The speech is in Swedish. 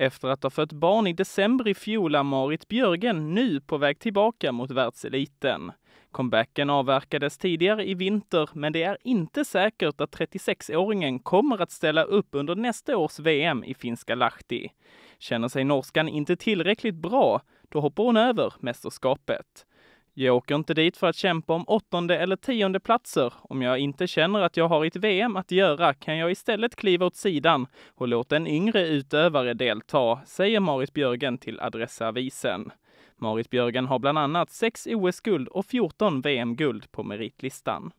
Efter att ha fött barn i december i fjol är Marit Björgen nu på väg tillbaka mot världseliten. Comebacken avverkades tidigare i vinter, men det är inte säkert att 36-åringen kommer att ställa upp under nästa års VM i finska Lahti. Känner sig norskan inte tillräckligt bra, då hoppar hon över mästerskapet. Jag åker inte dit för att kämpa om åttonde eller tionde platser. Om jag inte känner att jag har ett VM att göra kan jag istället kliva åt sidan och låta en yngre utövare delta, säger Marit Björgen till Adressavisen. Marit Björgen har bland annat sex OS-guld och 14 VM-guld på meritlistan.